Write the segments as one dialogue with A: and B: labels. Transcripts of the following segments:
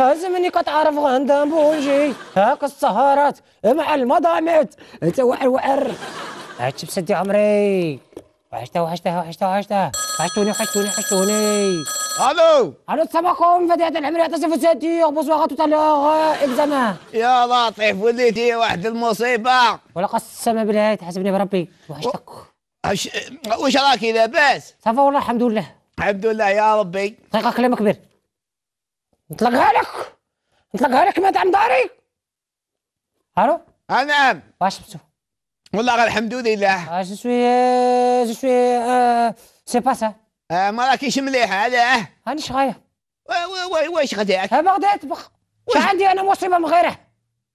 A: هزمني كتعرف غندام بوجي هاك السهرات مع المضامت انت وعر وحر عاد بسدي عمري وحشتها وحشتها وحشتها وحشتها وحشتوني وحشتوني وحشتوني الو الو تسمعكم فديات العمرية تصف وبوس بوسواغ توت اكزامان يا لطيف وليتي واحد المصيبة ولا قسما بالله تحسبني بربي وحشتك وش راكي لاباس؟ صافا والله الحمد لله الحمد لله يا ربي دقيقة كلام كبير نطلقها لك نطلقها لك مدام داري الو آه نعم واش شفتو والله غير الحمد لله آه جو سوي جو سوي سي با سا آه ما راكيش مليحه علاه راني شغايه واش غداك؟ آه، بغداد بخ عندي انا مصيبه من غيره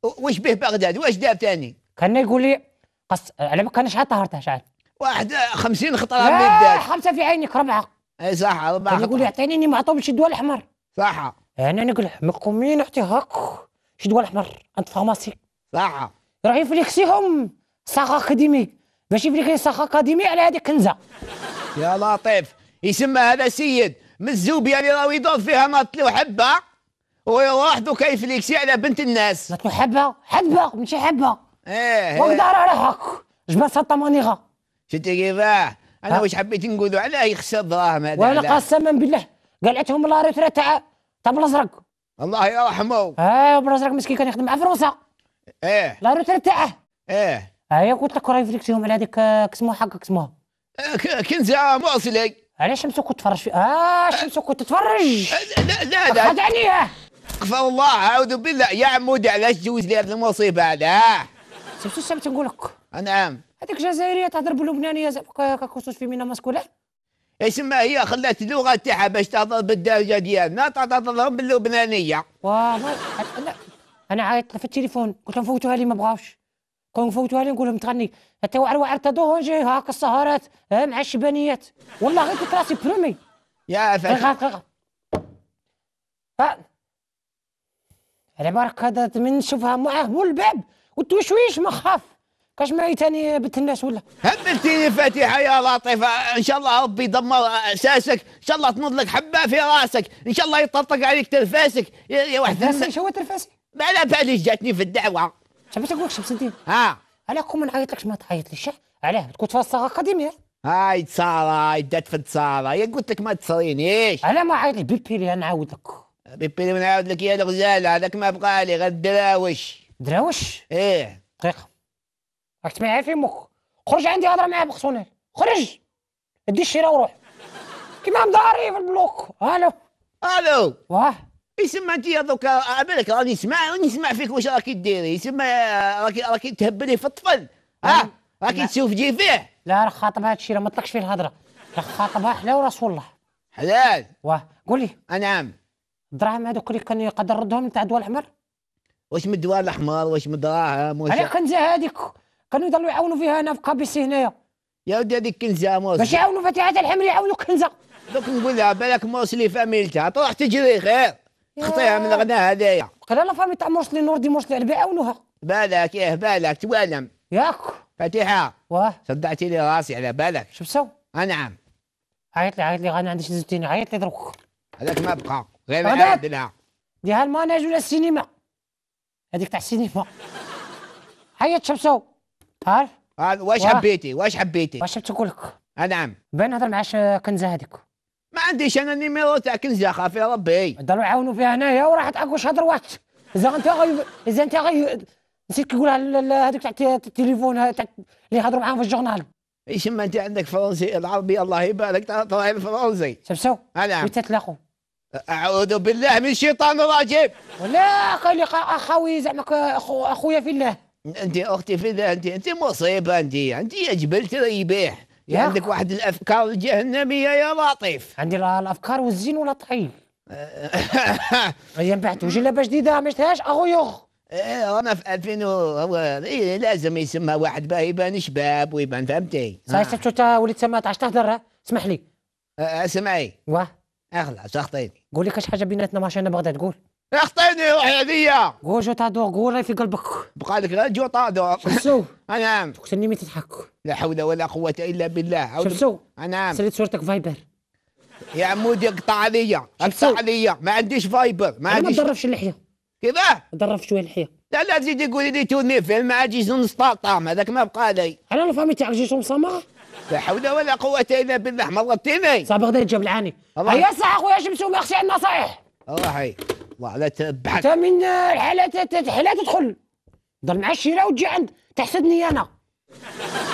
A: واش به بغداد واش دار ثاني؟ كان يقول لي قص على بالك انا شحال طهرتها شحال؟ واحد 50 آه، خطره من خمسه في عينك ربعه اي صح ربعه يقول لي اعطيني معطوب شي الدواء الاحمر صح انا نقول مقومين شي دوال احمر انت فارماسي صح راه يفليكسيهم ساخ اكاديمي باش يفليكسي ساخ اكاديمي على هذيك كنزه يا لطيف يسمى هذا سيد من الزوبيا اللي يعني راه يدور فيها ناط له حبه ويروح دوكا يفليكسي على بنت الناس ناط له حبه حبه ماشي حبه ايه وقدر على هاك جبال سانتا مانيغا شتي كيفاه انا واش حبيت نقولوا علاه يخسر الدراهم هذا ولا قسما بالله قلعتهم لا ريترا تاع تاع بالازرق الله يرحمه إيه، اه بالازرق مسكين كان يخدم مع فرنسا ايه لا روتير تاعه ايه هيا إيه، قلت لك راه يفليكسيهم على هذيك آه، كسموها حقك كنزي إيه، كنزة موصلي علاش شمسو كنت تفرج فيه اه شمسو كنت تتفرج آه، لا لا لا خدعنيها كفى الله اعوذ بالله يا عمود علاش جوز لي هذه المصيبه هذا شفتو الشمس نقول لك نعم هذيك جزائريه تهضر باللبنانيه كاكوسوس في مينا مسكوله اسمها هي خلات اللغه تاعها باش تهضر بالدارجه ديالنا تهضر باللبنانيه واه انا انا عيطت في التليفون قلت لهم فوتوها لي ما بغاوش كون فوتوها لي نقول لهم تغني حتى وعر وعر نجي هاك السهرات مع الشبانيات والله غير كنت راسي برومي يا فاش على بالك هذا من نشوفها معاه مول الباب وتوشويش ما خاف كاش معي تاني بنت الناس ولا هبلتيني فاتحه يا لطيفه ان شاء الله ربي يدمر اساسك ان شاء الله تنض لك حبه في راسك ان شاء الله يطرطق عليك تلفاسك يا واحد تلفاسي هو تلفاسي ما على باليش جاتني في الدعوه شفت نقول لك شمس ها على كون ما نعيطلكش ما تعيطليش علاه تكون تفسر اكاديميه هاي تصارى دات في تصارى يا قلت لك ما تصرينيش على ما عيط لي نعاود لك بيبي لي نعاود لك يا الغزاله هذاك ما بقالي غير الدراوش دراوش ايه دقيقه اسمعها في مخ خرج عندي هضره معاه بيرسونيل خرج ادي الشيره وروح كيما مداري في البلوك الو الو واه اسمع انت على بالك راني نسمع راني نسمع فيك واش راكي ديري اسمع راكي راكي تهبلي في الطفل ها راكي تشوف جي فيه لا راه خاطب هذا الشيء ما طلقش فيه الهضره راه خاطبها حلا ورسول الله حلال واه قول لي نعم الدراهم هذوك اللي كان يقدر ردهم تاع الدواء الاحمر واش من الدواء الاحمر واش من الدراهم واش انا كنت هذيك كانوا يضلوا يعاونوا فيها انا في قابيسي هنايا يا ودي هذيك كنزه موسلي باش يعاونوا فتيحه الحمل يعاونوا كنزه دوك نقول لها بالك موسلي فاميلتها تروح تجري خير خطيها من غناها هذايا قال لا فامي تاع موسلي نور دي موسلي العربي يعاونوها بالك ايه بالك توالم ياك فتيحه واه صدعتي لي راسي على بالك شبسو آه، نعم عيط لي عيط لي غانا عندي زوجتين عيط لي دروك هذاك ما بقى غير عندنا ديها الماناج ولا السينما هذيك تاع السينما عيط شمسو تعرف واش و... حبيتي واش حبيتي واش تقول لك نعم بان نهضر مع كنزه هذيك ما عنديش انا النيميرو تاع كنزه خافي ربي ضلوا عاونوا فيها هنايا وراحت تعاك شهر هضروات اذا انت غي اذا انت غي نسيت كيقولها هذوك تاع التليفون تاع اللي هضروا معاهم في الجورنال ايش ما انت عندك فرنسي العربي الله يبارك طلع الفرنسي سمسو آه، نعم ويتلاقوا اعوذ بالله من الشيطان الرجيم ولا قال لي اخوي زعما اخويا في الله انت اختي فدا انت انت مصيبه انت انت يا جبل تريبيه يا عندك واحد الافكار الجهنميه يا لطيف عندي الافكار والزين ولا طعيب ينبعت وجه لاباس جديده ما شفتهاش اخو يخ ايه انا في 2000 إيه لازم يسمى واحد باه يبان شباب ويبان فهمتي صحيح شفت آه. تا وليت سما تعش تهدر اسمح لي آه، آه، اسمعي واه اخلع سخطيني قولي كاش حاجه بيناتنا ما انا بغداد تقول اخطيني روحي هذيا غوجو تاع دور غوري في قلبك بقى لك غير جو تاع دور شمسو نعم تقتلني ما تضحك لا حول ولا قوة إلا بالله شمسو نعم سريت صورتك فايبر يا عمودي اقطع عليا اقطع عليا ما عنديش فايبر ما عنديش ما تضرفش اللحية كيفاه؟ ضرف شوية اللحية لا لا تزيد تقول لي توني فيلم ما عادش سطاطام هذاك ما بقى لي على لو فامي تاعك جيتهم صمغ لا حول ولا قوة إلا بالله مرضتيني صافي غدا يتجاب العاني هيا صح أخويا شمسو ما يخشى النصايح الله يحيي والله لا تبحث انت من الحالات تتحلى تدخل ضل مع الشيره وتجي عند تحسدني انا